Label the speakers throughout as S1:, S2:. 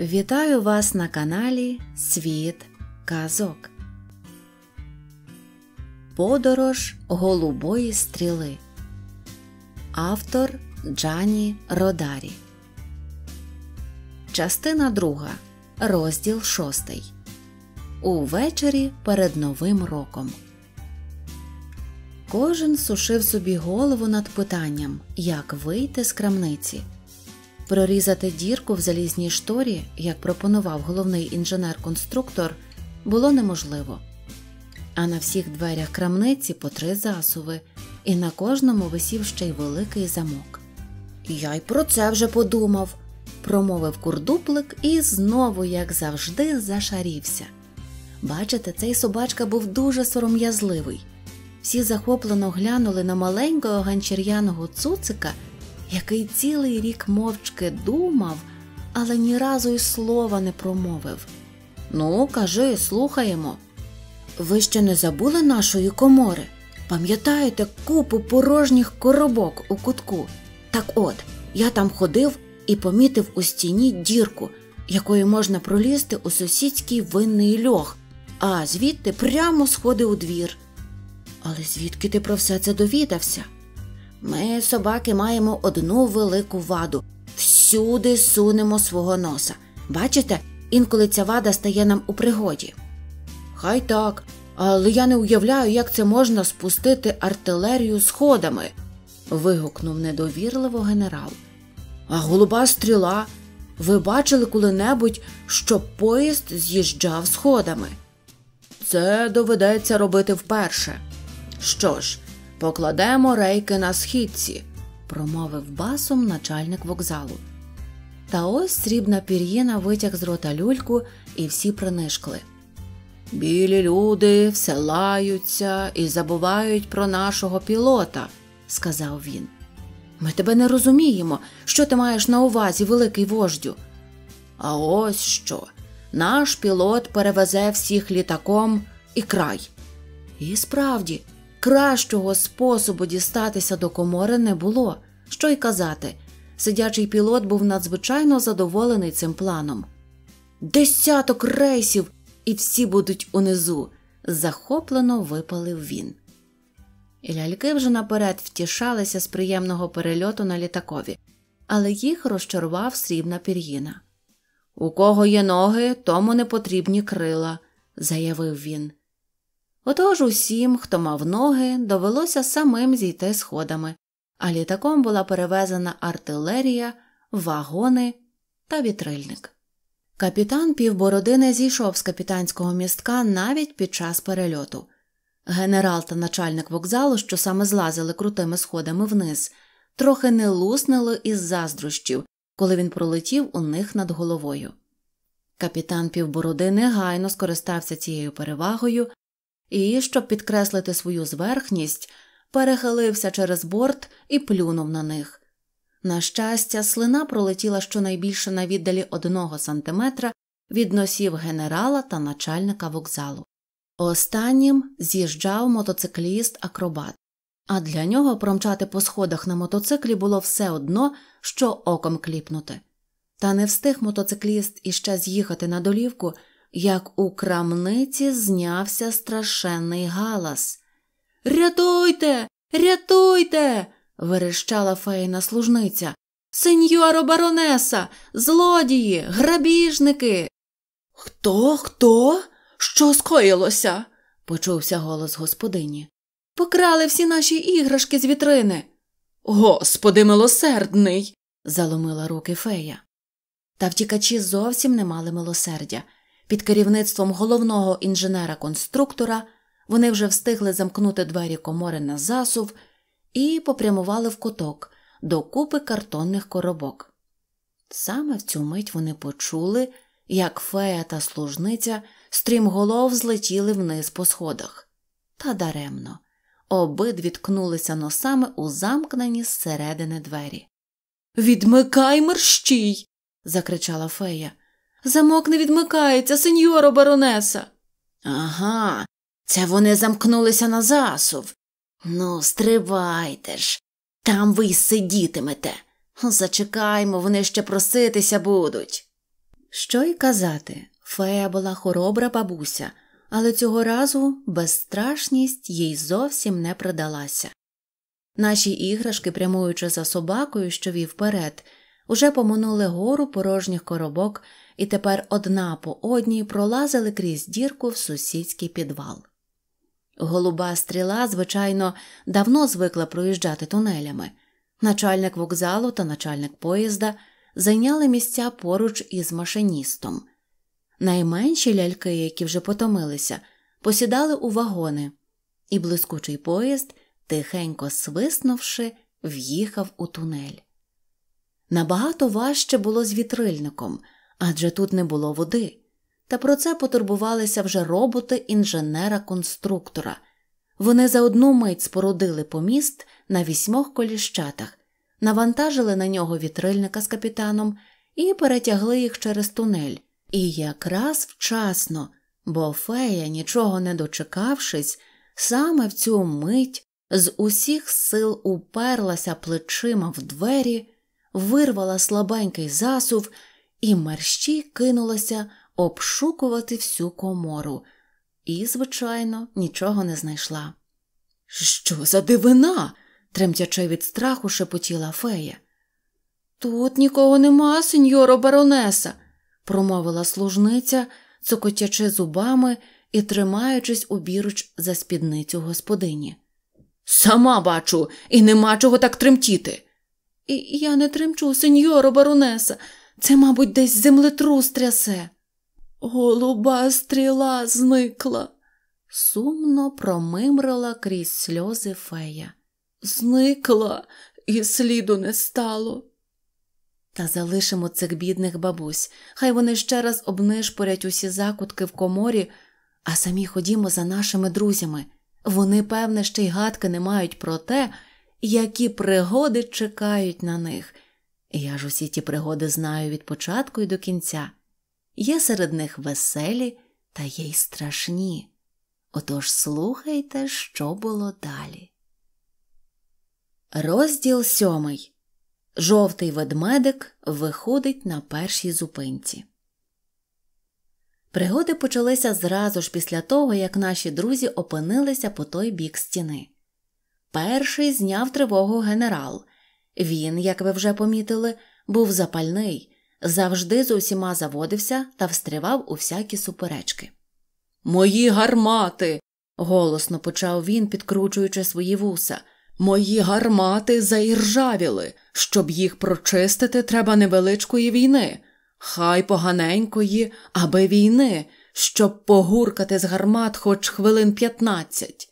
S1: Вітаю вас на каналі Світ Казок. Подорож Голубої стріли. Автор Джані Родарі. Частина 2. Розділ шостий. Увечері перед Новим роком. Кожен сушив собі голову над питанням, як вийти з крамниці. Прорізати дірку в залізній шторі, як пропонував головний інженер-конструктор, було неможливо. А на всіх дверях крамниці по три засуви, і на кожному висів ще й великий замок. Я й про це вже подумав, промовив курдуплик і знову, як завжди, зашарівся. Бачите, цей собачка був дуже сором'язливий. Всі захоплено глянули на маленького ганчір'яного цуцика який цілий рік мовчки думав, але ні разу й слова не промовив. Ну, кажи, слухаємо. Ви ще не забули нашої комори? Пам'ятаєте купу порожніх коробок у кутку? Так от, я там ходив і помітив у стіні дірку, якою можна пролізти у сусідський винний льох, а звідти прямо сходи у двір. Але звідки ти про все це довідався? Ми, собаки, маємо одну велику ваду. Всюди сунемо свого носа. Бачите, інколи ця вада стає нам у пригоді. Хай так, але я не уявляю, як це можна спустити артилерію сходами. вигукнув недовірливо генерал. А голуба стріла. Ви бачили коли-небудь, що поїзд з'їжджав сходами? Це доведеться робити вперше. Що ж, Покладемо рейки на східці, промовив басом начальник вокзалу. Та ось срібна пір'їна витяг з рота люльку, і всі принишкли. Білі люди все лаються і забувають про нашого пілота, сказав він. Ми тебе не розуміємо, що ти маєш на увазі, великий вождю. А ось що. Наш пілот перевезе всіх літаком і край. І справді, Кращого способу дістатися до комори не було. Що й казати, сидячий пілот був надзвичайно задоволений цим планом. Десяток рейсів, і всі будуть унизу, захоплено випалив він. ляльки вже наперед втішалися з приємного перельоту на літакові, але їх розчарував срібна пір'їна. У кого є ноги, тому не потрібні крила, заявив він. Отож усім, хто мав ноги, довелося самим зійти сходами, а літаком була перевезена артилерія, вагони та вітрильник. Капітан півбороди не зійшов з капітанського містка навіть під час перельоту. Генерал та начальник вокзалу, що саме злазили крутими сходами вниз, трохи не луснили із заздрощів, коли він пролетів у них над головою. Капітан півбороди негайно скористався цією перевагою і, щоб підкреслити свою зверхність, перехилився через борт і плюнув на них. На щастя, слина пролетіла щонайбільше на віддалі одного сантиметра від носів генерала та начальника вокзалу. Останнім з'їжджав мотоцикліст акробат, а для нього промчати по сходах на мотоциклі було все одно, що оком кліпнути. Та не встиг мотоцикліст іще з'їхати на долівку, як у крамниці знявся страшенний галас. Рятуйте, рятуйте, верещала фейна служниця. Сеньоро баронеса, злодії, грабіжники. Хто, хто? Що скоїлося? почувся голос господині. Покрали всі наші іграшки з вітрини. Господи милосердний, заломила руки фея. Та втікачі зовсім не мали милосердя. Під керівництвом головного інженера-конструктора вони вже встигли замкнути двері комори на засув і попрямували в куток до купи картонних коробок. Саме в цю мить вони почули, як фея та служниця стрімголов злетіли вниз по сходах. Та даремно обидві ткнулися носами у замкнені зсередини двері. Відмикай мерщій! закричала фея. Замок не відмикається, сеньоро баронеса. Ага, це вони замкнулися на засув. Ну, стривайте ж, там ви й сидітимете. Зачекаймо, вони ще проситися будуть. Що й казати, фея була хоробра бабуся, але цього разу безстрашність їй зовсім не придалася. Наші іграшки, прямуючи за собакою, що вів вперед, уже поминули гору порожніх коробок і тепер одна по одній пролазили крізь дірку в сусідський підвал. Голуба стріла, звичайно, давно звикла проїжджати тунелями. Начальник вокзалу та начальник поїзда зайняли місця поруч із машиністом. Найменші ляльки, які вже потомилися, посідали у вагони, і блискучий поїзд, тихенько свиснувши, в'їхав у тунель. Набагато важче було з вітрильником, адже тут не було води. Та про це потурбувалися вже роботи інженера-конструктора. Вони за одну мить спорудили поміст на вісьмох коліщатах, навантажили на нього вітрильника з капітаном і перетягли їх через тунель. І якраз вчасно, бо фея, нічого не дочекавшись, саме в цю мить з усіх сил уперлася плечима в двері, вирвала слабенький засув і мерщій кинулася обшукувати всю комору і, звичайно, нічого не знайшла. Що за дивина? тремтячи від страху, шепотіла фея. Тут нікого нема, сеньоро баронеса, промовила служниця, цокотячи зубами і тримаючись обіруч за спідницю господині. Сама бачу, і нема чого так тремтіти. Я не тремчу, сеньоро баронеса. Це, мабуть, десь землетрус трясе. Голуба стріла зникла, сумно промимрила крізь сльози фея. Зникла і сліду не стало. Та залишимо цих бідних бабусь, хай вони ще раз обнишпорять усі закутки в коморі, а самі ходімо за нашими друзями. Вони, певне, ще й гадки не мають про те, які пригоди чекають на них. Я ж усі ті пригоди знаю від початку і до кінця. Є серед них веселі, та є й страшні. Отож слухайте, що було далі. Розділ сьомий. Жовтий ведмедик виходить на першій зупинці. Пригоди почалися зразу ж після того, як наші друзі опинилися по той бік стіни. Перший зняв тривогу генерал, він, як ви вже помітили, був запальний, завжди з усіма заводився та встривав у всякі суперечки. Мої гармати. голосно почав він, підкручуючи свої вуса. Мої гармати заіржавіли. Щоб їх прочистити, треба невеличкої війни. Хай поганенької, аби війни, щоб погуркати з гармат хоч хвилин п'ятнадцять.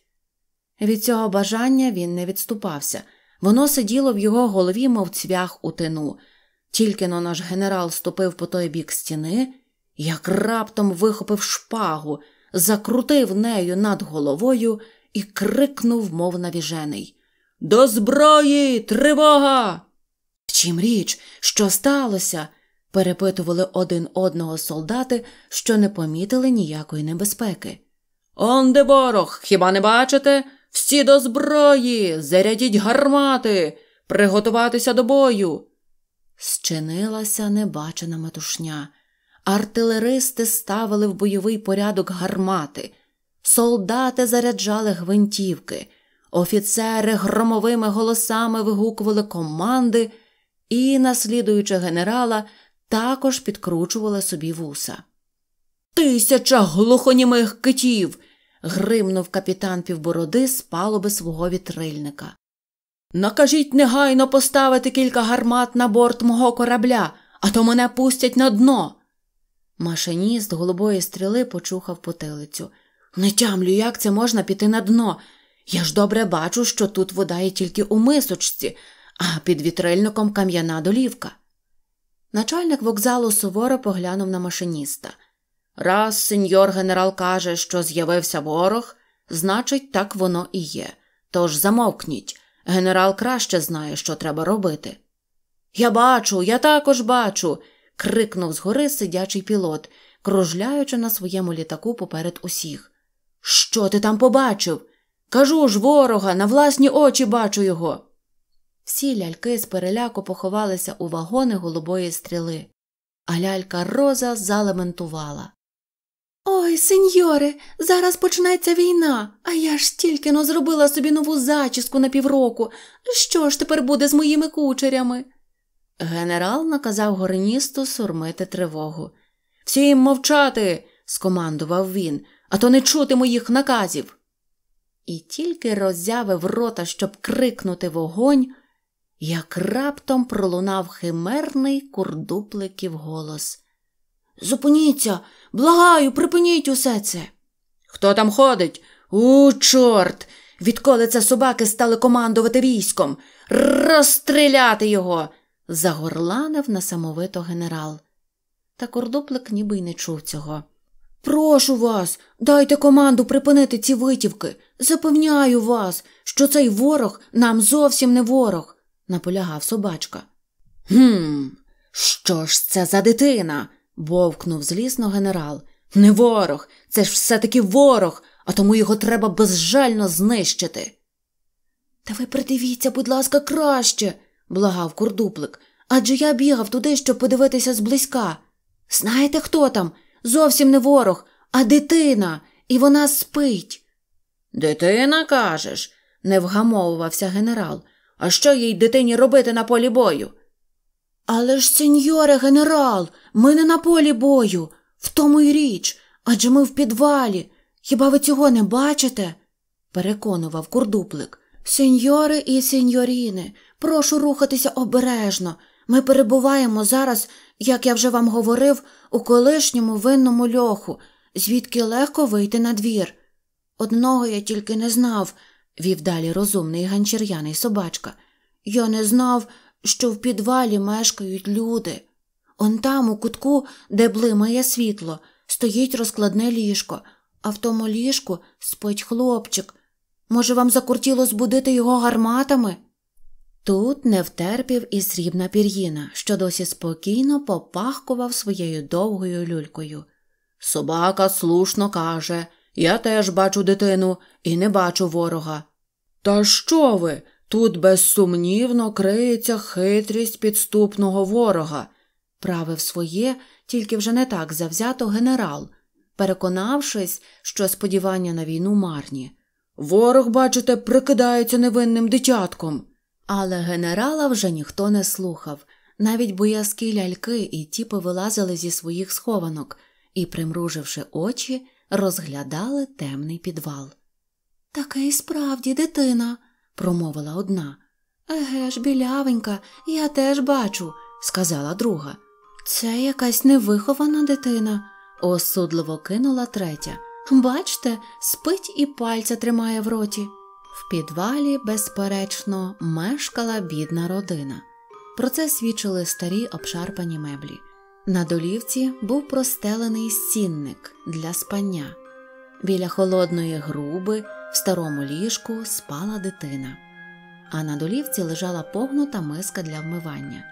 S1: Від цього бажання він не відступався. Воно сиділо в його голові, мов цвях у тину. Тільки но наш генерал ступив по той бік стіни, як раптом вихопив шпагу, закрутив нею над головою і крикнув, мов навіжений: До зброї, тривога! В Втім річ, що сталося? перепитували один одного солдати, що не помітили ніякої небезпеки. Он де ворог, хіба не бачите? Всі до зброї, зарядіть гармати, приготуватися до бою. Щинилася небачена матушня. Артилеристи ставили в бойовий порядок гармати, солдати заряджали гвинтівки, офіцери громовими голосами вигукували команди і, наслідуючи генерала, також підкручували собі вуса. Тисяча глухонімих китів! гримнув капітан півбороди з палуби свого вітрильника. Накажіть негайно поставити кілька гармат на борт мого корабля, а то мене пустять на дно. Машиніст голубої стріли почухав потилицю. Не тямлю, як це можна піти на дно. Я ж добре бачу, що тут вода є тільки у мисочці, а під вітрильником кам'яна долівка. Начальник вокзалу суворо поглянув на машиніста. Раз сеньор генерал каже, що з'явився ворог, значить, так воно і є. Тож замовкніть. Генерал краще знає, що треба робити. Я бачу, я також бачу. крикнув згори сидячий пілот, кружляючи на своєму літаку поперед усіх. Що ти там побачив? Кажу ж, ворога, на власні очі бачу його. Всі ляльки з переляку поховалися у вагони голубої стріли, а лялька Роза залементувала. Ой, сеньоре, зараз почнеться війна, а я ж тільки но зробила собі нову зачіску на півроку. Що ж тепер буде з моїми кучерями? Генерал наказав горністу сурмити тривогу. Всім мовчати, скомандував він, а то не чути моїх наказів. І тільки роззявив рота, щоб крикнути вогонь, як раптом пролунав химерний курдупликів голос. Зупиніться, благаю, припиніть усе це. Хто там ходить? У, чорт! Відколи це собаки стали командувати військом. Розстріляти його. загорланив насамовито генерал. Та кордоплик ніби й не чув цього. Прошу вас, дайте команду припинити ці витівки. Запевняю вас, що цей ворог нам зовсім не ворог, наполягав собачка. Гм, що ж це за дитина? вовкнув злісно генерал. Не ворог, це ж все таки ворог, а тому його треба безжально знищити. Та ви придивіться, будь ласка, краще, благав курдуплик, адже я бігав туди, щоб подивитися зблизька. Знаєте, хто там? Зовсім не ворог, а дитина, і вона спить. Дитина, кажеш, не вгамовувався генерал. А що їй дитині робити на полі бою? Але ж, сеньоре генерал, ми не на полі бою, в тому й річ, адже ми в підвалі. Хіба ви цього не бачите? переконував курдуплик. Сеньори і сеньоріни, прошу рухатися обережно. Ми перебуваємо зараз, як я вже вам говорив, у колишньому винному льоху, звідки легко вийти на двір. Одного я тільки не знав, вів далі розумний ганчір'яний собачка. Я не знав, що в підвалі мешкають люди. Он там, у кутку, де блимає світло, стоїть розкладне ліжко, а в тому ліжку спить хлопчик. Може, вам закуртіло збудити його гарматами? Тут не втерпів і срібна пір'їна, що досі спокійно попахкував своєю довгою люлькою. Собака слушно каже, я теж бачу дитину і не бачу ворога. Та що ви? Тут безсумнівно криється хитрість підступного ворога, правив своє, тільки вже не так завзято генерал, переконавшись, що сподівання на війну марні. Ворог, бачите, прикидається невинним дитятком. Але генерала вже ніхто не слухав. Навіть боязкі ляльки і ті повилазили зі своїх схованок і, примруживши очі, розглядали темний підвал. Таке і справді дитина промовила одна. Еге ж, білявенька, я теж бачу, сказала друга. Це якась невихована дитина, осудливо кинула третя. Бачте, спить і пальця тримає в роті. В підвалі, безперечно, мешкала бідна родина. Про це свідчили старі обшарпані меблі. На долівці був простелений сінник для спання. Біля холодної груби в старому ліжку спала дитина, а на долівці лежала погнута миска для вмивання.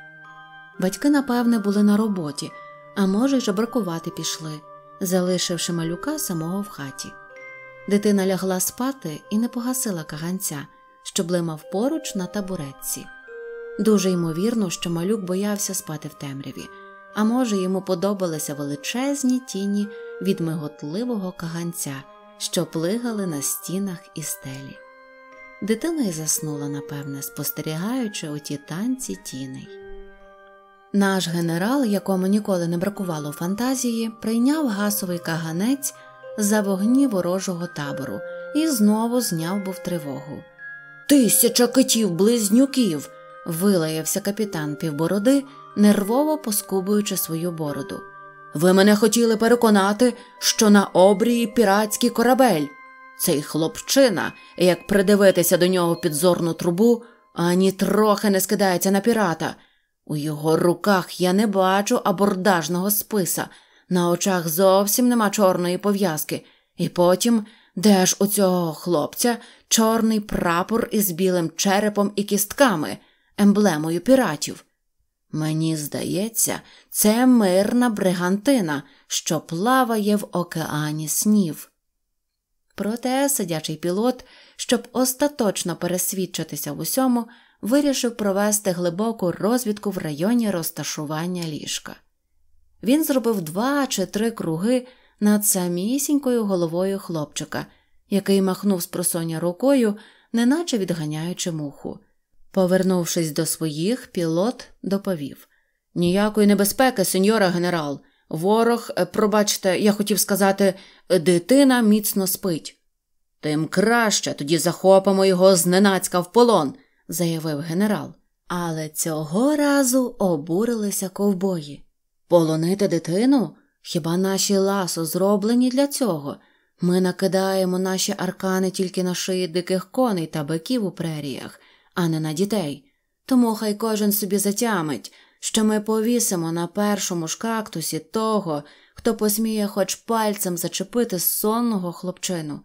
S1: Батьки, напевне, були на роботі, а може, й жабракувати пішли, залишивши малюка самого в хаті. Дитина лягла спати і не погасила каганця, що блимав поруч на табуретці. Дуже ймовірно, що малюк боявся спати в темряві, а може, йому подобалися величезні тіні від миготливого каганця, що плигали на стінах і стелі. Дитина й заснула, напевне, спостерігаючи оті танці тіней. Наш генерал, якому ніколи не бракувало фантазії, прийняв гасовий каганець за вогні ворожого табору і знову зняв був тривогу. Тисяча китів, близнюків. вилаявся капітан півбороди, нервово поскубуючи свою бороду. Ви мене хотіли переконати, що на обрії піратський корабель. Цей хлопчина, як придивитися до нього під зорну трубу, ані трохи не скидається на пірата. У його руках я не бачу абордажного списа, на очах зовсім нема чорної пов'язки, і потім, де ж у цього хлопця чорний прапор із білим черепом і кістками, емблемою піратів. Мені здається, це мирна бригантина, що плаває в океані снів. Проте сидячий пілот, щоб остаточно пересвідчитися в усьому, вирішив провести глибоку розвідку в районі розташування ліжка. Він зробив два чи три круги над самісінькою головою хлопчика, який махнув з просоння рукою, неначе відганяючи муху. Повернувшись до своїх, пілот доповів Ніякої небезпеки, сеньора генерал. Ворог, е, пробачте, я хотів сказати, дитина міцно спить. Тим краще тоді захопимо його зненацька в полон, заявив генерал. Але цього разу обурилися ковбої. Полонити дитину? Хіба наші ласо зроблені для цього? Ми накидаємо наші аркани тільки на шиї диких коней та биків у преріях а не на дітей. Тому хай кожен собі затямить, що ми повісимо на першому ж кактусі того, хто посміє хоч пальцем зачепити сонного хлопчину.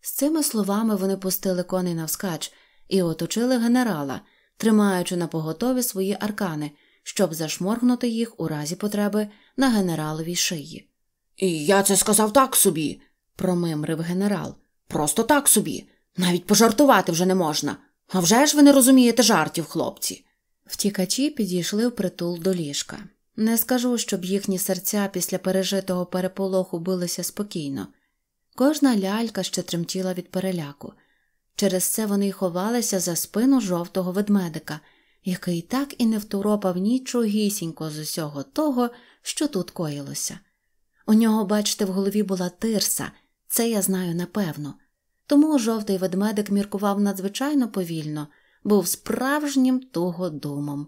S1: З цими словами вони пустили коней навскач і оточили генерала, тримаючи на поготові свої аркани, щоб зашморгнути їх у разі потреби на генераловій шиї. І я це сказав так собі, промимрив генерал. Просто так собі. Навіть пожартувати вже не можна. А вже ж ви не розумієте жартів, хлопці. Втікачі підійшли в притул до ліжка. Не скажу, щоб їхні серця після пережитого переполоху билися спокійно. Кожна лялька ще тремтіла від переляку. Через це вони й ховалися за спину жовтого ведмедика, який так і не второпав нічогісінько з усього того, що тут коїлося. У нього, бачите, в голові була тирса, це я знаю напевно. Тому жовтий ведмедик міркував надзвичайно повільно, був справжнім того домом.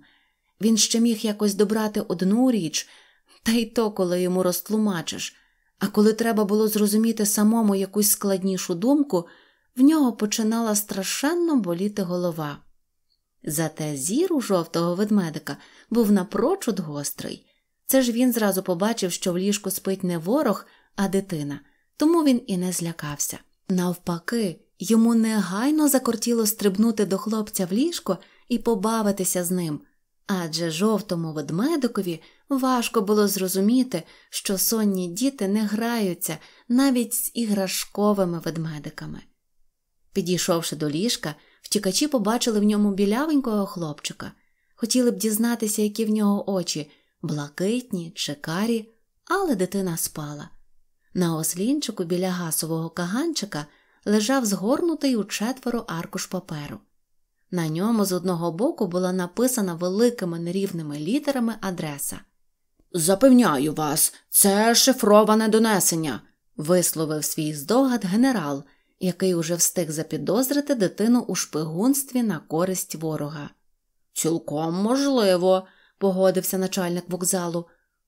S1: Він ще міг якось добрати одну річ, та й то, коли йому розтлумачиш. А коли треба було зрозуміти самому якусь складнішу думку, в нього починала страшенно боліти голова. Зате зір у жовтого ведмедика був напрочуд гострий. Це ж він зразу побачив, що в ліжку спить не ворог, а дитина, тому він і не злякався. Навпаки, йому негайно закортіло стрибнути до хлопця в ліжко і побавитися з ним, адже жовтому ведмедикові важко було зрозуміти, що сонні діти не граються навіть з іграшковими ведмедиками. Підійшовши до ліжка, втікачі побачили в ньому білявенького хлопчика, хотіли б дізнатися, які в нього очі блакитні чи карі, але дитина спала. На ослінчику біля гасового каганчика лежав згорнутий у четверо аркуш паперу. На ньому з одного боку була написана великими нерівними літерами адреса. Запевняю вас, це шифроване донесення, висловив свій здогад генерал, який уже встиг запідозрити дитину у шпигунстві на користь ворога. Цілком можливо, погодився начальник вокзалу.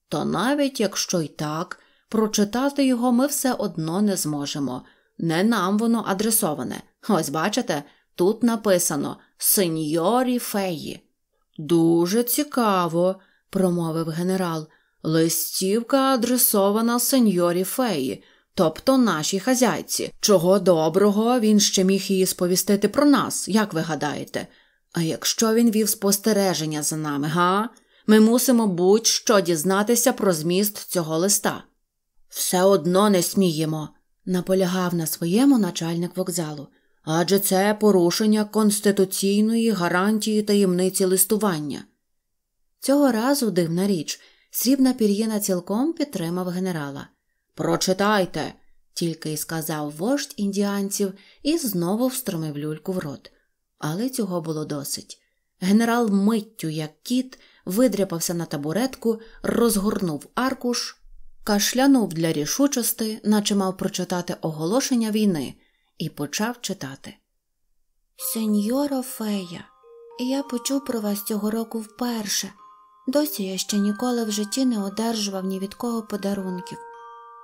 S1: то навіть якщо й так, Прочитати його ми все одно не зможемо. Не нам воно адресоване. Ось бачите, тут написано Сеньорі феї. Дуже цікаво, промовив генерал. Листівка адресована сеньорі феї, тобто нашій хазяйці. Чого доброго він ще міг її сповістити про нас, як ви гадаєте? А якщо він вів спостереження за нами, га? Ми мусимо будь-що дізнатися про зміст цього листа. Все одно не сміємо, наполягав на своєму начальник вокзалу, адже це порушення конституційної гарантії таємниці листування. Цього разу дивна річ, срібна пір'їна цілком підтримав генерала. Прочитайте, тільки й сказав вождь індіанців і знову встромив люльку в рот. Але цього було досить. Генерал миттю, як кіт, видряпався на табуретку, розгорнув аркуш. Кашлянув для рішучості, наче мав прочитати оголошення війни, і почав читати. Сеньоро Фея, я почув про вас цього року вперше. Досі я ще ніколи в житті не одержував ні від кого подарунків.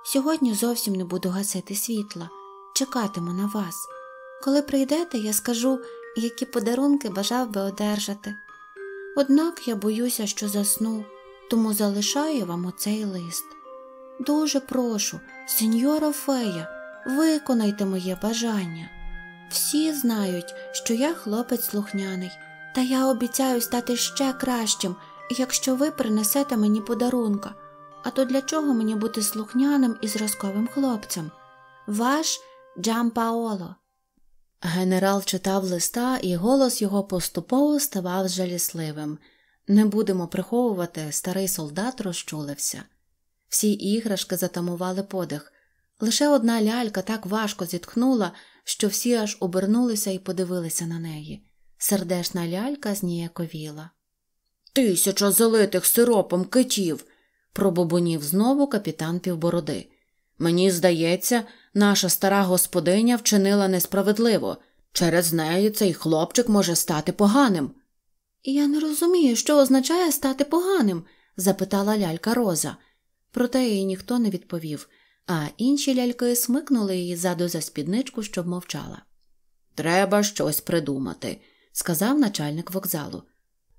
S1: Сьогодні зовсім не буду гасити світла, чекатиму на вас. Коли прийдете, я скажу, які подарунки бажав би одержати. Однак я боюся, що засну, тому залишаю вам оцей лист. Дуже прошу, сеньора фея, виконайте моє бажання. Всі знають, що я хлопець слухняний, та я обіцяю стати ще кращим, якщо ви принесете мені подарунка. А то для чого мені бути слухняним і зразковим хлопцем? Ваш Джам Паоло. Генерал читав листа, і голос його поступово ставав жалісливим. Не будемо приховувати, старий солдат розчулився. Всі іграшки затамували подих. Лише одна лялька так важко зітхнула, що всі аж обернулися і подивилися на неї. Сердешна лялька зніяковіла. Тисяча залитих сиропом китів. пробобонів знову капітан півбороди. Мені здається, наша стара господиня вчинила несправедливо. Через неї цей хлопчик може стати поганим. Я не розумію, що означає стати поганим? запитала лялька Роза. Проте їй ніхто не відповів, а інші ляльки смикнули її ззаду за спідничку, щоб мовчала. Треба щось придумати, сказав начальник вокзалу.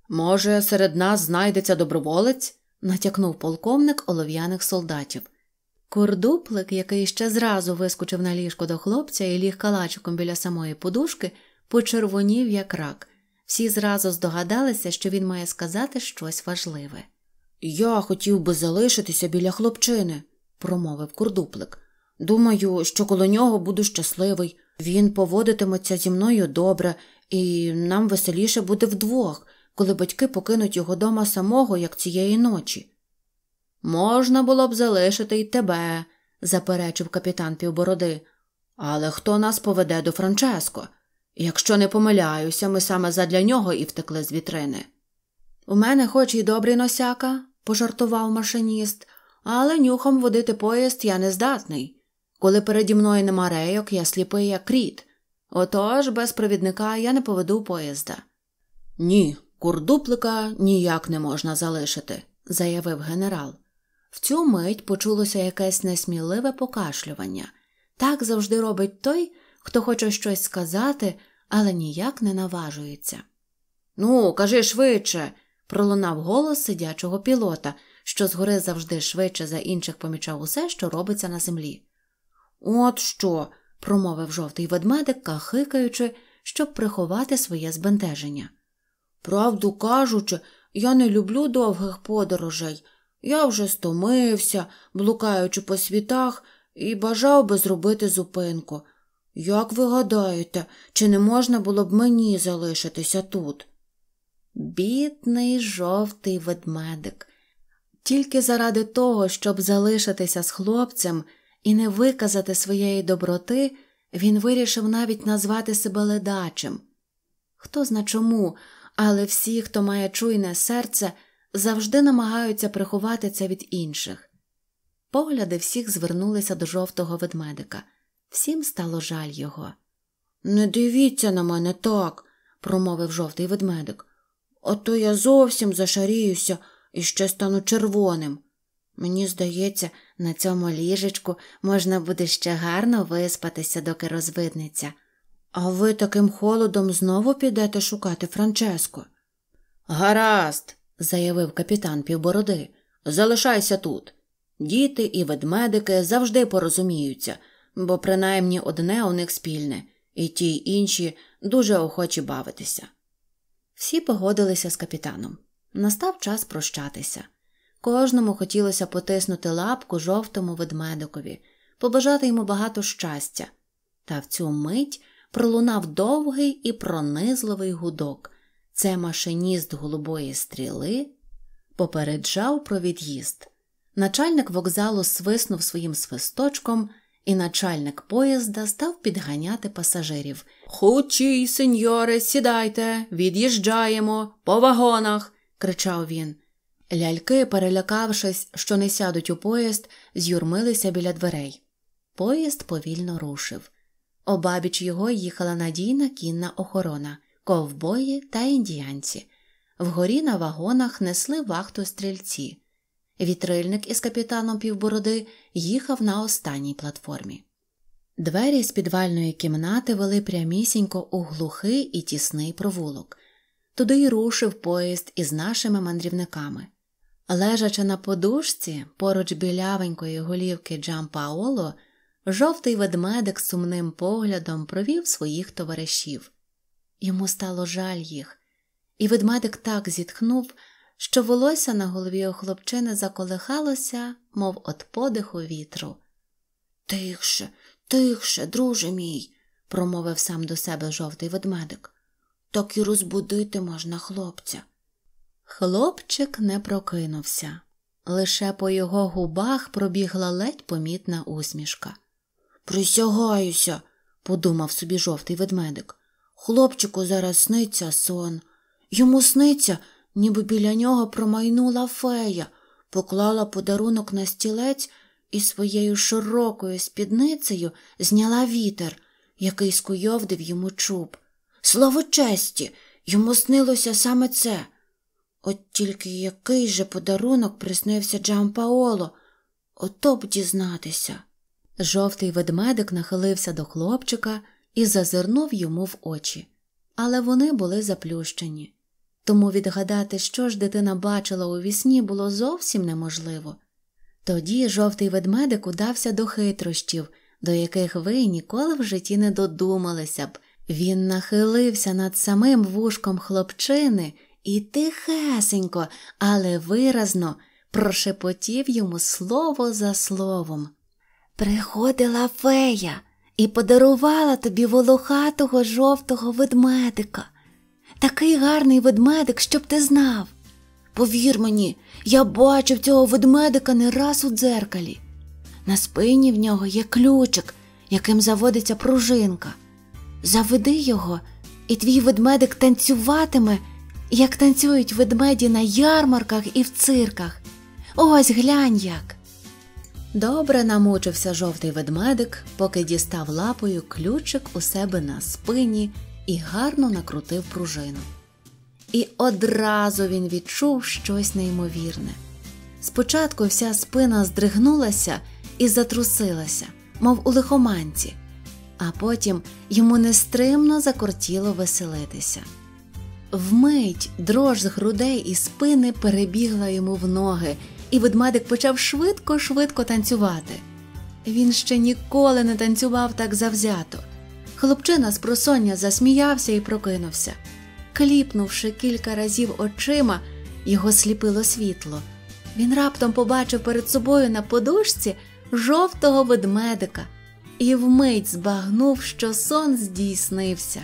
S1: Може, серед нас знайдеться доброволець? натякнув полковник олов'яних солдатів. Курдуплик, який ще зразу вискочив на ліжко до хлопця і ліг калачиком біля самої подушки, почервонів як рак. Всі зразу здогадалися, що він має сказати щось важливе. Я хотів би залишитися біля хлопчини, промовив курдуплик. Думаю, що коло нього буду щасливий. Він поводитиметься зі мною добре, і нам веселіше буде вдвох, коли батьки покинуть його дома самого, як цієї ночі. Можна було б залишити й тебе, заперечив капітан півбороди. Але хто нас поведе до Франческо? Якщо не помиляюся, ми саме задля нього і втекли з вітрини. У мене хоч і добрий носяка, пожартував машиніст, але нюхом водити поїзд я не здатний. Коли переді мною нема рейок, я сліпий, як кріт. Отож, без провідника я не поведу поїзда. Ні, курдуплика ніяк не можна залишити, заявив генерал. В цю мить почулося якесь несміливе покашлювання. Так завжди робить той, хто хоче щось сказати, але ніяк не наважується. Ну, кажи швидше, пролунав голос сидячого пілота, що згори завжди швидше за інших помічав усе, що робиться на землі. От що, промовив жовтий ведмедик, кахикаючи, щоб приховати своє збентеження. Правду кажучи, я не люблю довгих подорожей. Я вже стомився, блукаючи по світах, і бажав би зробити зупинку. Як ви гадаєте, чи не можна було б мені залишитися тут? Бідний жовтий ведмедик. Тільки заради того, щоб залишитися з хлопцем і не виказати своєї доброти, він вирішив навіть назвати себе ледачем. Хто зна чому, але всі, хто має чуйне серце, завжди намагаються приховати це від інших. Погляди всіх звернулися до жовтого ведмедика. Всім стало жаль його. Не дивіться на мене так, промовив жовтий ведмедик а то я зовсім зашаріюся і ще стану червоним. Мені здається, на цьому ліжечку можна буде ще гарно виспатися, доки розвиднеться. А ви таким холодом знову підете шукати Франческо. Гаразд, заявив капітан півбороди, залишайся тут. Діти і ведмедики завжди порозуміються, бо принаймні одне у них спільне, і ті й інші дуже охочі бавитися. Всі погодилися з капітаном. Настав час прощатися. Кожному хотілося потиснути лапку жовтому ведмедикові, побажати йому багато щастя. Та в цю мить пролунав довгий і пронизливий гудок. Це машиніст голубої стріли попереджав про від'їзд. Начальник вокзалу свиснув своїм свисточком, і начальник поїзда став підганяти пасажирів. Хучі, сеньори, сідайте, від'їжджаємо, по вагонах, кричав він. Ляльки, перелякавшись, що не сядуть у поїзд, з'юрмилися біля дверей. Поїзд повільно рушив. Обабіч його їхала надійна кінна охорона, ковбої та індіянці. Вгорі на вагонах несли вахту стрільці. Вітрильник із капітаном півбороди їхав на останній платформі. Двері з підвальної кімнати вели прямісінько у глухий і тісний провулок, туди й рушив поїзд із нашими мандрівниками. Лежачи на подушці, поруч білявенької голівки Джам Паоло, жовтий ведмедик сумним поглядом провів своїх товаришів. Йому стало жаль їх, і ведмедик так зітхнув що волосся на голові у хлопчини заколихалося, мов от подиху вітру. Тихше, тихше, друже мій, промовив сам до себе жовтий ведмедик. Так і розбудити можна хлопця. Хлопчик не прокинувся. Лише по його губах пробігла ледь помітна усмішка. Присягаюся, подумав собі жовтий ведмедик. Хлопчику зараз сниться сон. Йому сниться, ніби біля нього промайнула фея, поклала подарунок на стілець і своєю широкою спідницею зняла вітер, який скуйовдив йому чуб. Слово честі, йому снилося саме це. От тільки який же подарунок приснився Джампаоло, ото б дізнатися. Жовтий ведмедик нахилився до хлопчика і зазирнув йому в очі, але вони були заплющені тому відгадати, що ж дитина бачила у вісні, було зовсім неможливо. Тоді жовтий ведмедик удався до хитрощів, до яких ви ніколи в житті не додумалися б. Він нахилився над самим вушком хлопчини і тихесенько, але виразно прошепотів йому слово за словом. Приходила фея і подарувала тобі волохатого жовтого ведмедика. Такий гарний ведмедик, щоб ти знав. Повір мені, я бачив цього ведмедика не раз у дзеркалі. На спині в нього є ключик, яким заводиться пружинка. Заведи його, і твій ведмедик танцюватиме, як танцюють ведмеді на ярмарках і в цирках. Ось глянь як. Добре намучився жовтий ведмедик, поки дістав лапою ключик у себе на спині і гарно накрутив пружину. І одразу він відчув щось неймовірне. Спочатку вся спина здригнулася і затрусилася, мов у лихоманці, а потім йому нестримно закортіло веселитися. Вмить дрож з грудей і спини перебігла йому в ноги, і ведмедик почав швидко-швидко танцювати. Він ще ніколи не танцював так завзято. Хлопчина з просоння засміявся і прокинувся. Кліпнувши кілька разів очима, його сліпило світло. Він раптом побачив перед собою на подушці жовтого ведмедика і вмить збагнув, що сон здійснився.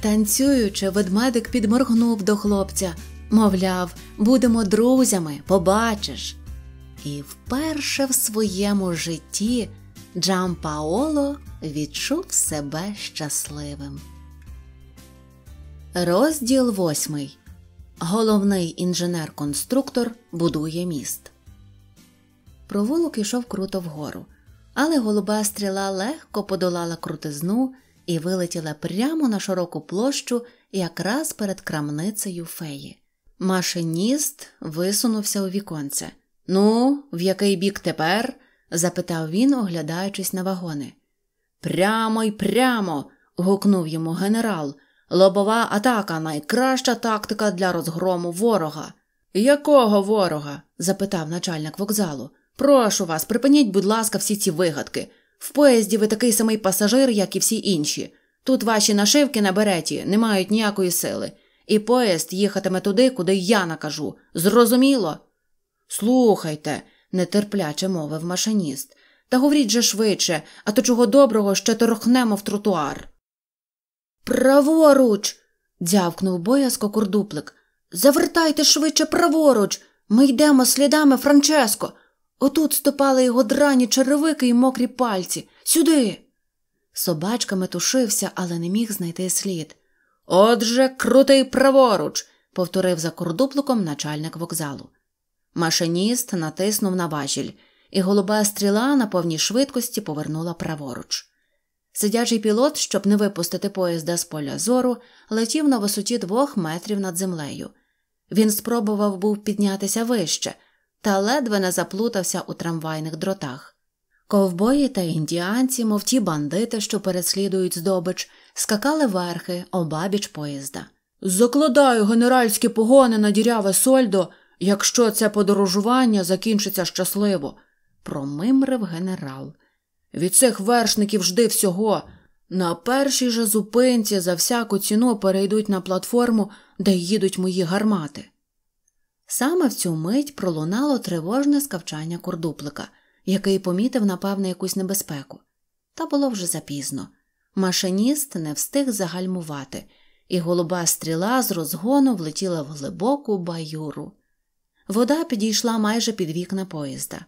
S1: Танцюючи, ведмедик підморгнув до хлопця, мовляв, будемо друзями, побачиш. І вперше в своєму житті Джампаоло відчув себе щасливим. Розділ восьмий. Головний інженер-конструктор будує міст. Провулок ішов круто вгору, але голуба стріла легко подолала крутизну і вилетіла прямо на широку площу якраз перед крамницею феї. Машиніст висунувся у віконце. Ну, в який бік тепер? запитав він, оглядаючись на вагони. Прямо й прямо. гукнув йому генерал. Лобова атака найкраща тактика для розгрому ворога. Якого ворога? запитав начальник вокзалу. Прошу вас, припиніть, будь ласка, всі ці вигадки. В поїзді ви такий самий пасажир, як і всі інші. Тут ваші нашивки на береті не мають ніякої сили, і поїзд їхатиме туди, куди я накажу. Зрозуміло? Слухайте, нетерпляче мовив машиніст. Та говоріть же швидше, а то чого доброго ще торохнемо в тротуар. Праворуч. дзявкнув боязко курдуплик. Завертайте швидше праворуч. Ми йдемо слідами, Франческо. Отут ступали його драні черевики й мокрі пальці. Сюди. Собачка метушився, але не міг знайти слід. Отже, крутий праворуч, повторив за кордупликом начальник вокзалу. Машиніст натиснув на важіль і голуба стріла на повній швидкості повернула праворуч. Сидячий пілот, щоб не випустити поїзда з поля зору, летів на висоті двох метрів над землею. Він спробував був піднятися вище, та ледве не заплутався у трамвайних дротах. Ковбої та індіанці, мов ті бандити, що переслідують здобич, скакали верхи обабіч поїзда. Закладаю генеральські погони на діряве сольдо, якщо це подорожування закінчиться щасливо промимрив генерал. Від цих вершників жди всього. На першій же зупинці за всяку ціну перейдуть на платформу, де їдуть мої гармати. Саме в цю мить пролунало тривожне скавчання кордуплика, який помітив, напевне, якусь небезпеку. Та було вже запізно. Машиніст не встиг загальмувати, і голуба стріла з розгону влетіла в глибоку баюру. Вода підійшла майже під вікна поїзда.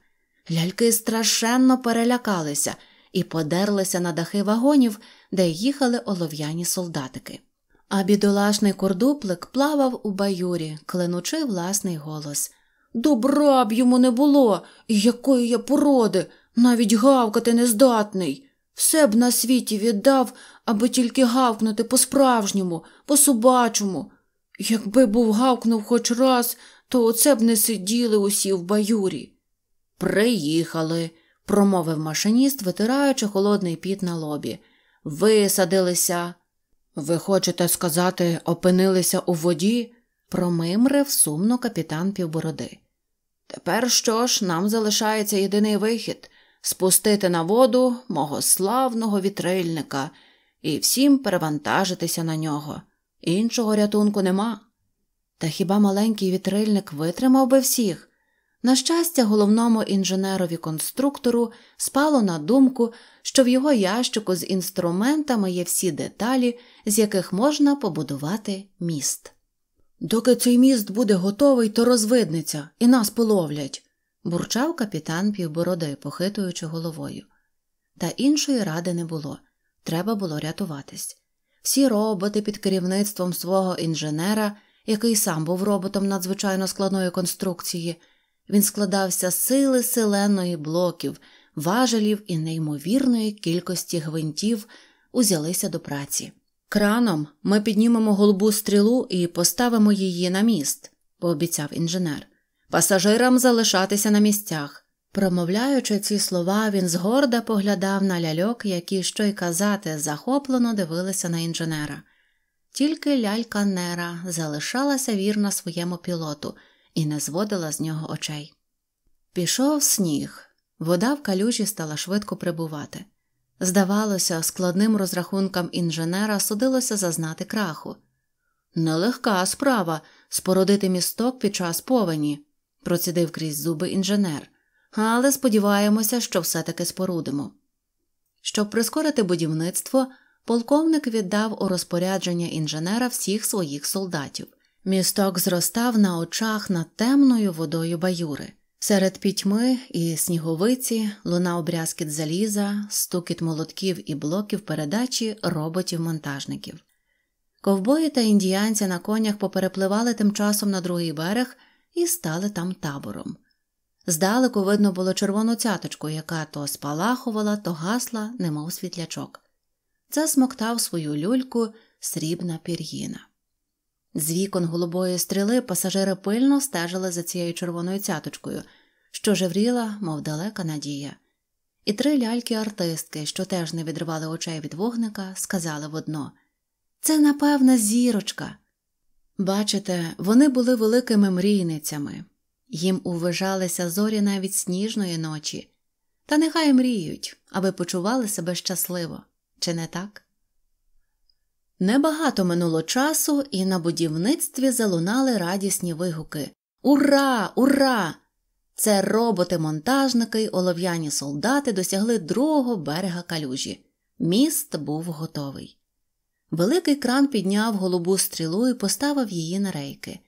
S1: Ляльки страшенно перелякалися і подерлися на дахи вагонів, де їхали олов'яні солдатики. А бідолашний кордуплик плавав у баюрі, клинучи власний голос. Добра б йому не було, і якої я породи, навіть гавкати нездатний. Все б на світі віддав, аби тільки гавкнути по справжньому, по собачому. Якби був гавкнув хоч раз, то оце б не сиділи усі в баюрі. Приїхали, промовив машиніст, витираючи холодний піт на лобі. Висадилися. Ви хочете сказати, опинилися у воді? промимрив сумно капітан півбороди. Тепер що ж, нам залишається єдиний вихід спустити на воду мого славного вітрильника і всім перевантажитися на нього. Іншого рятунку нема. Та хіба маленький вітрильник витримав би всіх? На щастя, головному інженерові-конструктору спало на думку, що в його ящику з інструментами є всі деталі, з яких можна побудувати міст. Доки цей міст буде готовий, то розвидниться і нас половлять, бурчав капітан півбородою, похитуючи головою. Та іншої ради не було треба було рятуватись. Всі роботи під керівництвом свого інженера, який сам був роботом надзвичайно складної конструкції. Він складався з сили селеної блоків, важелів і неймовірної кількості гвинтів узялися до праці. Краном ми піднімемо голубу стрілу і поставимо її на міст, пообіцяв інженер. Пасажирам залишатися на місцях. Промовляючи ці слова, він згорда поглядав на ляльок, які, що й казати, захоплено дивилися на інженера. Тільки лялька Нера залишалася вірна своєму пілоту і не зводила з нього очей. Пішов сніг, вода в калюжі стала швидко прибувати. Здавалося, складним розрахункам інженера судилося зазнати краху. Нелегка справа спородити місток під час повені, процідив крізь зуби інженер, але сподіваємося, що все таки спорудимо. Щоб прискорити будівництво, полковник віддав у розпорядження інженера всіх своїх солдатів. Місток зростав на очах над темною водою баюри. Серед пітьми і сніговиці лунав брязкіт заліза, стукіт молотків і блоків передачі роботів-монтажників. Ковбої та індіанці на конях поперепливали тим часом на другий берег і стали там табором. Здалеку видно було червону цяточку, яка то спалахувала, то гасла, немов світлячок. Це смоктав свою люльку срібна пір'їна. З вікон голубої стріли пасажири пильно стежили за цією червоною цяточкою, що жевріла, мов далека надія. І три ляльки-артистки, що теж не відривали очей від вогника, сказали водно це, напевно, зірочка. Бачите, вони були великими мрійницями, їм увижалися зорі навіть сніжної ночі, та нехай мріють, аби почували себе щасливо, чи не так? Небагато минуло часу, і на будівництві залунали радісні вигуки Ура! Ура! Це роботи-монтажники й олов'яні солдати досягли другого берега калюжі. Міст був готовий. Великий кран підняв голубу стрілу і поставив її на рейки.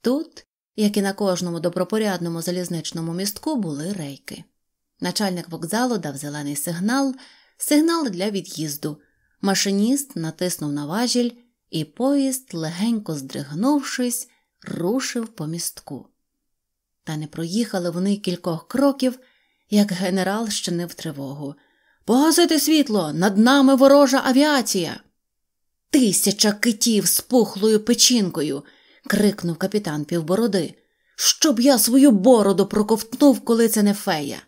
S1: Тут, як і на кожному добропорядному залізничному містку, були рейки. Начальник вокзалу дав зелений сигнал, сигнал для від'їзду. Машиніст натиснув на важіль, і поїзд, легенько здригнувшись, рушив по містку. Та не проїхали вони кількох кроків, як генерал щинив тривогу. Погасити світло! Над нами ворожа авіація. Тисяча китів з пухлою печінкою. крикнув капітан півбороди. Щоб я свою бороду проковтнув, коли це не фея.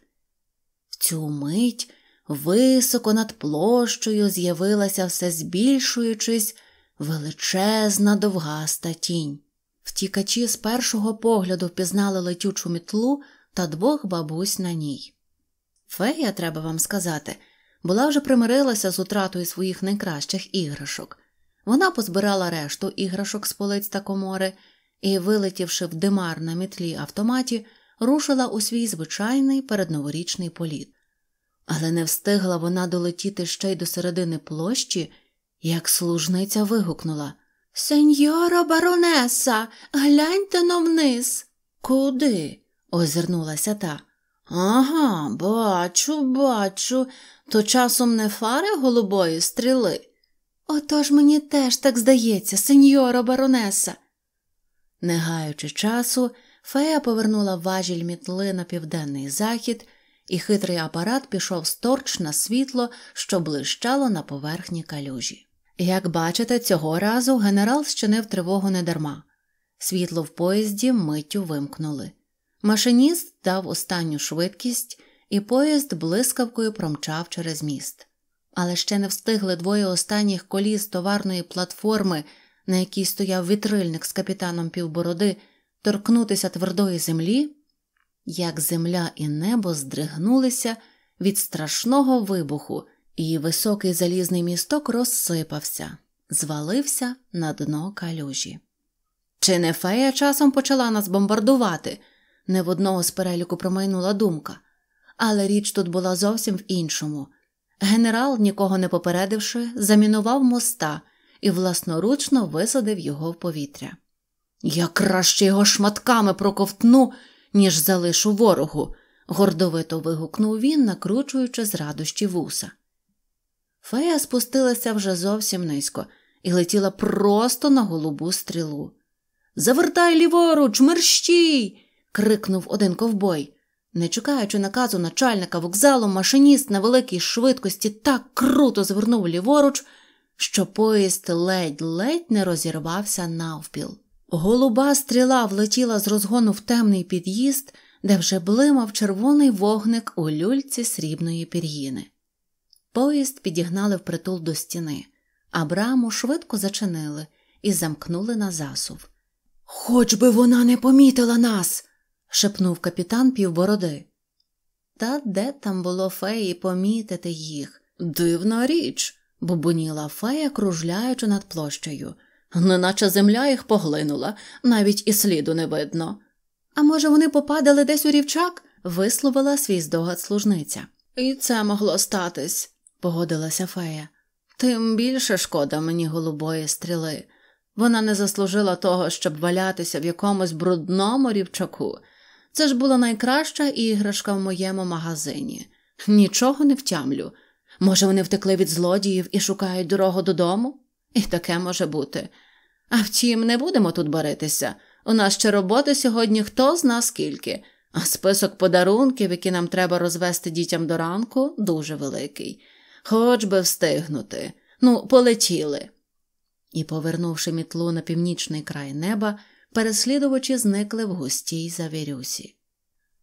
S1: В цю мить високо над площею з'явилася все збільшуючись величезна довгаста тінь. Втікачі з першого погляду впізнали летючу мітлу та двох бабусь на ній. Фея, треба вам сказати, була вже примирилася з утратою своїх найкращих іграшок. Вона позбирала решту іграшок з полиць та комори і, вилетівши в димар на мітлі автоматі, рушила у свій звичайний передноворічний політ але не встигла вона долетіти ще й до середини площі, як служниця вигукнула Сеньора баронеса, гляньте но вниз. Куди? озирнулася та. Ага, бачу, бачу, то часом не фари голубої стріли. Отож мені теж так здається, сеньора баронеса. Не гаючи часу, фея повернула важіль мітли на південний захід і хитрий апарат пішов сторч на світло, що блищало на поверхні калюжі. Як бачите, цього разу генерал зчинив тривогу недарма. Світло в поїзді миттю вимкнули. Машиніст дав останню швидкість, і поїзд блискавкою промчав через міст. Але ще не встигли двоє останніх коліс товарної платформи, на якій стояв вітрильник з капітаном півбороди, торкнутися твердої землі, як земля і небо здригнулися від страшного вибуху, і високий залізний місток розсипався, звалився на дно калюжі. Чи не фея часом почала нас бомбардувати? Не в одного з переліку промайнула думка. Але річ тут була зовсім в іншому. Генерал, нікого не попередивши, замінував моста і власноручно висадив його в повітря. Я краще його шматками проковтну, ніж залишу ворогу, гордовито вигукнув він, накручуючи з радощі вуса. Фея спустилася вже зовсім низько і летіла просто на голубу стрілу. Завертай ліворуч, мерщій. крикнув один ковбой. Не чекаючи наказу начальника вокзалу, машиніст на великій швидкості так круто звернув ліворуч, що поїзд ледь-ледь не розірвався навпіл. Голуба стріла влетіла з розгону в темний під'їзд, де вже блимав червоний вогник у люльці срібної пір'їни. Поїзд підігнали впритул до стіни, а браму швидко зачинили і замкнули на засув. Хоч би вона не помітила нас. шепнув капітан півбороди. Та де там було феї помітити їх? Дивна річ, бубоніла фея, кружляючи над площею неначе земля їх поглинула, навіть і сліду не видно. А може, вони попадали десь у рівчак? висловила свій здогад служниця. І це могло статись, погодилася фея. Тим більше шкода мені голубої стріли. Вона не заслужила того, щоб валятися в якомусь брудному рівчаку. Це ж була найкраща іграшка в моєму магазині. Нічого не втямлю. Може, вони втекли від злодіїв і шукають дорогу додому? І таке може бути. А втім, не будемо тут баритися. У нас ще роботи сьогодні хто зна скільки, а список подарунків, які нам треба розвести дітям до ранку, дуже великий. Хоч би встигнути. Ну, полетіли. І, повернувши мітлу на північний край неба, переслідувачі зникли в густій завірюсі.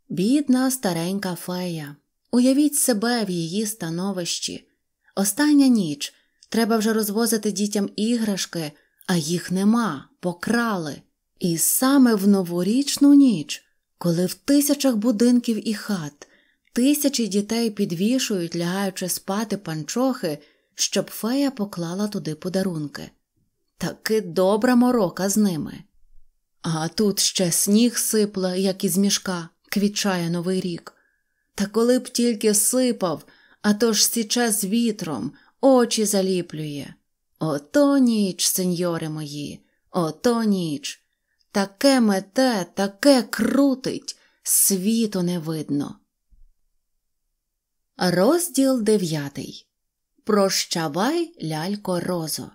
S1: Бідна старенька фея. Уявіть себе в її становищі. Остання ніч. Треба вже розвозити дітям іграшки, а їх нема, покрали. І саме в новорічну ніч, коли в тисячах будинків і хат тисячі дітей підвішують, лягаючи спати панчохи, щоб фея поклала туди подарунки. Таки добра морока з ними. А тут ще сніг сипла, як із мішка, квітчає новий рік. Та коли б тільки сипав, а то ж січе з вітром, очі заліплює. Ото ніч, сеньори мої, ото ніч. Таке мете, таке крутить, світу не видно. Розділ дев'ятий. Прощавай, лялько розо.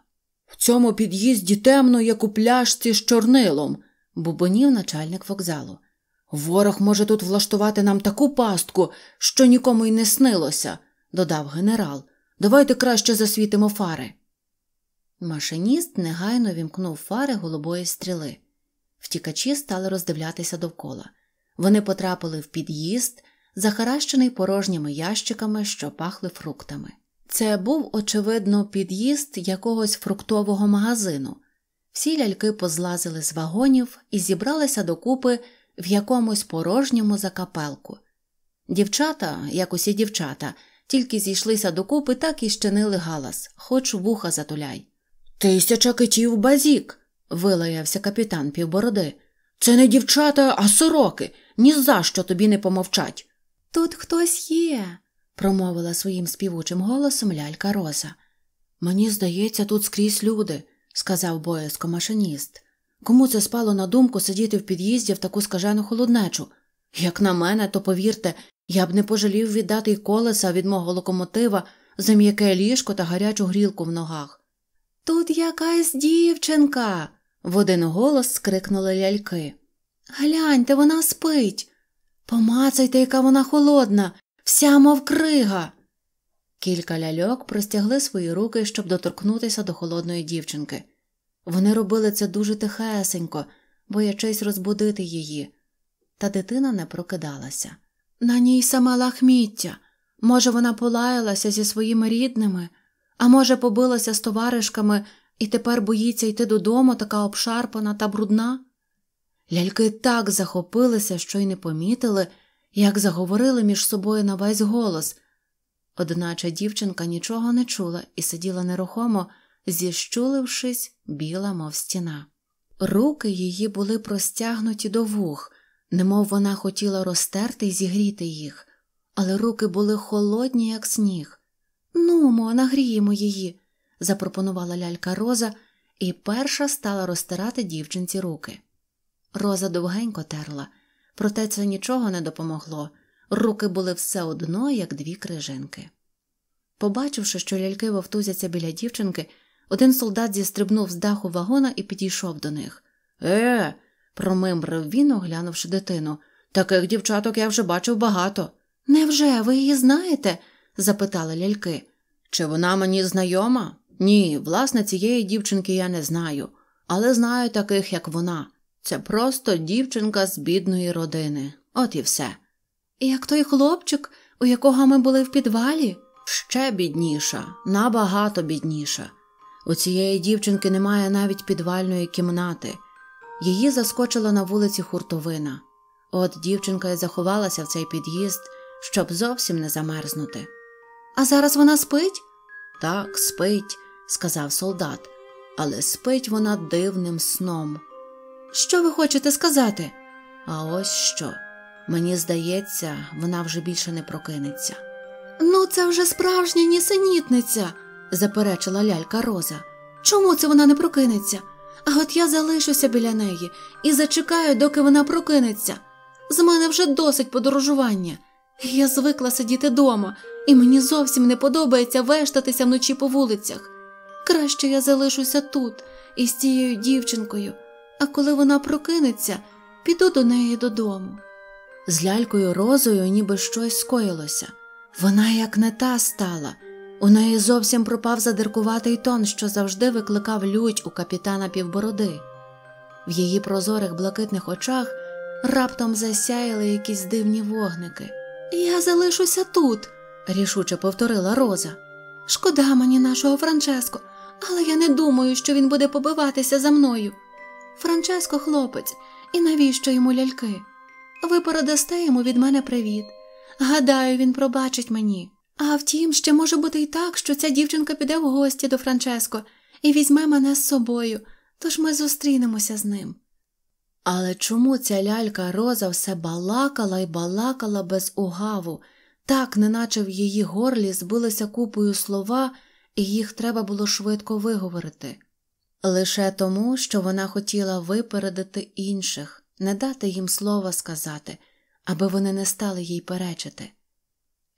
S1: В цьому під'їзді темно, як у пляшці з чорнилом, бубонів начальник вокзалу. Ворог може тут влаштувати нам таку пастку, що нікому й не снилося, додав генерал, Давайте краще засвітимо фари. Машиніст негайно вімкнув фари голубої стріли. Втікачі стали роздивлятися довкола. Вони потрапили в під'їзд, захаращений порожніми ящиками, що пахли фруктами. Це був, очевидно, під'їзд якогось фруктового магазину. Всі ляльки позлазили з вагонів і зібралися докупи в якомусь порожньому закапелку. Дівчата, як усі дівчата, тільки зійшлися докупи, так і щинили галас, хоч вуха затуляй. Тисяча китів базік. вилаявся капітан півбороди. Це не дівчата, а сороки. Ні за що тобі не помовчать. Тут хтось є, промовила своїм співучим голосом лялька Роза. Мені здається, тут скрізь люди, сказав боязко машиніст. Кому це спало на думку сидіти в під'їзді в таку скажену холоднечу? Як на мене, то повірте, я б не пожалів віддати й колеса від мого локомотива за м'яке ліжко та гарячу грілку в ногах. Тут якась дівчинка. в один голос скрикнули ляльки. Гляньте, вона спить. Помацайте, яка вона холодна, вся мов крига. Кілька ляльок простягли свої руки, щоб доторкнутися до холодної дівчинки. Вони робили це дуже тихесенько, боячись розбудити її, та дитина не прокидалася. На ній саме лахміття. Може, вона полаялася зі своїми рідними, а може, побилася з товаришками і тепер боїться йти додому, така обшарпана та брудна. Ляльки так захопилися, що й не помітили, як заговорили між собою на весь голос. Одначе дівчинка нічого не чула і сиділа нерухомо, зіщулившись, біла, мов стіна. Руки її були простягнуті до вух немов вона хотіла розтерти і зігріти їх, але руки були холодні, як сніг. Нумо, нагріємо її, запропонувала лялька Роза і перша стала розтирати дівчинці руки. Роза довгенько терла, проте це нічого не допомогло. Руки були все одно, як дві крижинки. Побачивши, що ляльки вовтузяться біля дівчинки, один солдат зістрибнув з даху вагона і підійшов до них. Е, промимрив він, оглянувши дитину. Таких дівчаток я вже бачив багато. Невже ви її знаєте? запитали ляльки. Чи вона мені знайома? Ні, власне, цієї дівчинки я не знаю, але знаю таких, як вона. Це просто дівчинка з бідної родини. От і все. І як той хлопчик, у якого ми були в підвалі? Ще бідніша, набагато бідніша. У цієї дівчинки немає навіть підвальної кімнати. Її заскочила на вулиці хуртовина. От дівчинка й заховалася в цей під'їзд, щоб зовсім не замерзнути. А зараз вона спить? Так, спить, сказав солдат, але спить вона дивним сном. Що ви хочете сказати? А ось що. Мені здається, вона вже більше не прокинеться. Ну, це вже справжня нісенітниця, заперечила лялька Роза. Чому це вона не прокинеться? а от я залишуся біля неї і зачекаю, доки вона прокинеться. З мене вже досить подорожування. Я звикла сидіти дома, і мені зовсім не подобається вештатися вночі по вулицях. Краще я залишуся тут із цією дівчинкою, а коли вона прокинеться, піду до неї додому. З лялькою розою ніби щось скоїлося. Вона як не та стала. У неї зовсім пропав задиркуватий тон, що завжди викликав лють у капітана півбороди. В її прозорих блакитних очах раптом засяяли якісь дивні вогники. Я залишуся тут, рішуче повторила Роза. Шкода мені нашого Франческо, але я не думаю, що він буде побиватися за мною. Франческо хлопець, і навіщо йому ляльки? Ви передасте йому від мене привіт. Гадаю, він пробачить мені. А втім, ще може бути і так, що ця дівчинка піде в гості до Франческо і візьме мене з собою, тож ми зустрінемося з ним. Але чому ця лялька Роза все балакала і балакала без угаву, так неначе в її горлі збилися купою слова, і їх треба було швидко виговорити, лише тому, що вона хотіла випередити інших, не дати їм слова сказати, аби вони не стали їй перечити.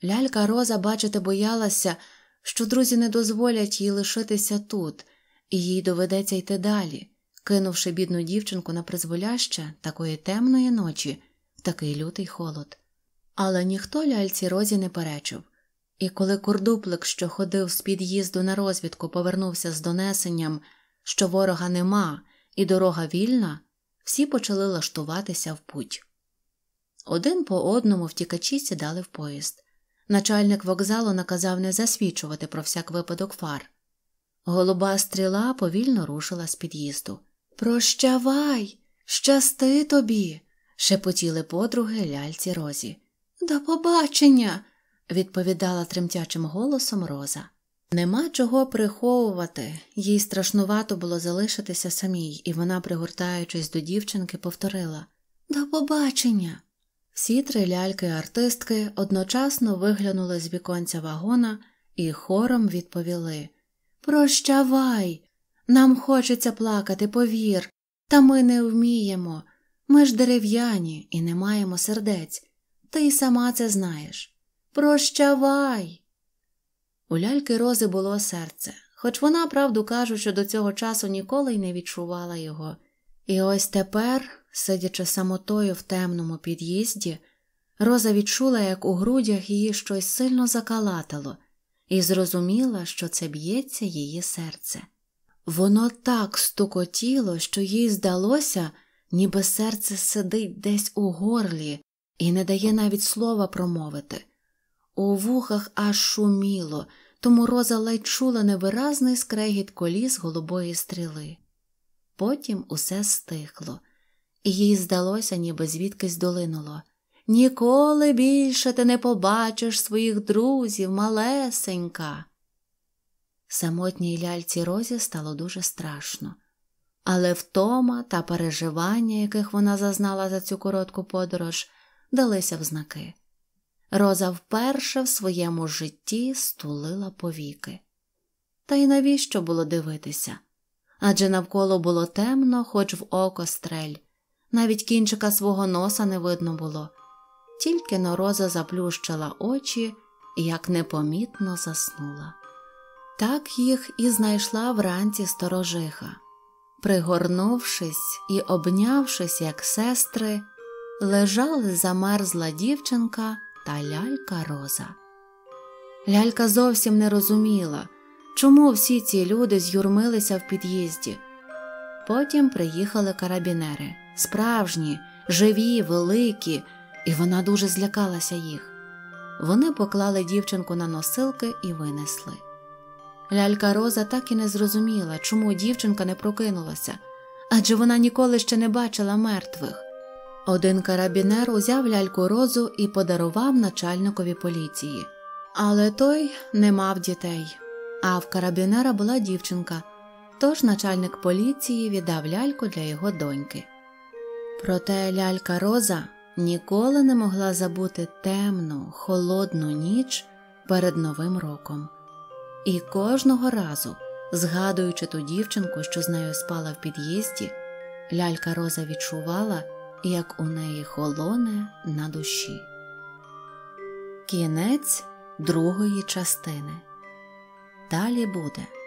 S1: Лялька Роза, бачити, боялася, що друзі не дозволять їй лишитися тут, і їй доведеться йти далі, кинувши бідну дівчинку на призволяще такої темної ночі, в такий лютий холод. Але ніхто ляльці Розі не перечив. І коли курдуплик, що ходив з під'їзду на розвідку, повернувся з донесенням, що ворога нема і дорога вільна, всі почали лаштуватися в путь. Один по одному втікачі сідали в поїзд. Начальник вокзалу наказав не засвічувати про всяк випадок фар. Голуба стріла повільно рушила з під'їзду. Прощавай, щасти тобі, шепотіли подруги ляльці Розі. До побачення, відповідала тремтячим голосом Роза. Нема чого приховувати, їй страшнувато було залишитися самій, і вона, пригортаючись до дівчинки, повторила До побачення. Всі три ляльки-артистки одночасно виглянули з віконця вагона і хором відповіли Прощавай! Нам хочеться плакати, повір, та ми не вміємо. Ми ж дерев'яні і не маємо сердець. Ти й сама це знаєш. Прощавай! У ляльки Рози було серце, хоч вона, правду кажучи, до цього часу ніколи й не відчувала його. І ось тепер сидячи самотою в темному під'їзді, Роза відчула, як у грудях її щось сильно закалатало, і зрозуміла, що це б'ється її серце. Воно так стукотіло, що їй здалося, ніби серце сидить десь у горлі і не дає навіть слова промовити. У вухах аж шуміло, тому роза ледь чула невиразний скрегіт коліс голубої стріли. Потім усе стихло. Їй здалося, ніби звідкись долинуло. Ніколи більше ти не побачиш своїх друзів, малесенька. Самотній ляльці Розі стало дуже страшно, але втома та переживання, яких вона зазнала за цю коротку подорож, далися в знаки. Роза вперше в своєму житті стулила повіки. Та й навіщо було дивитися? Адже навколо було темно, хоч в око стрель навіть кінчика свого носа не видно було, тільки Нороза заплющила очі і як непомітно заснула. Так їх і знайшла вранці сторожиха. Пригорнувшись і обнявшись, як сестри, лежали замерзла дівчинка та лялька Роза. Лялька зовсім не розуміла, чому всі ці люди з'юрмилися в під'їзді. Потім приїхали карабінери справжні, живі, великі, і вона дуже злякалася їх. Вони поклали дівчинку на носилки і винесли. Лялька Роза так і не зрозуміла, чому дівчинка не прокинулася, адже вона ніколи ще не бачила мертвих. Один карабінер узяв ляльку розу і подарував начальникові поліції. Але той не мав дітей, а в карабінера була дівчинка, тож начальник поліції віддав ляльку для його доньки. Проте лялька Роза ніколи не могла забути темну, холодну ніч перед Новим роком. І кожного разу, згадуючи ту дівчинку, що з нею спала в під'їзді, лялька Роза відчувала, як у неї холоне на душі. Кінець другої частини. Далі буде.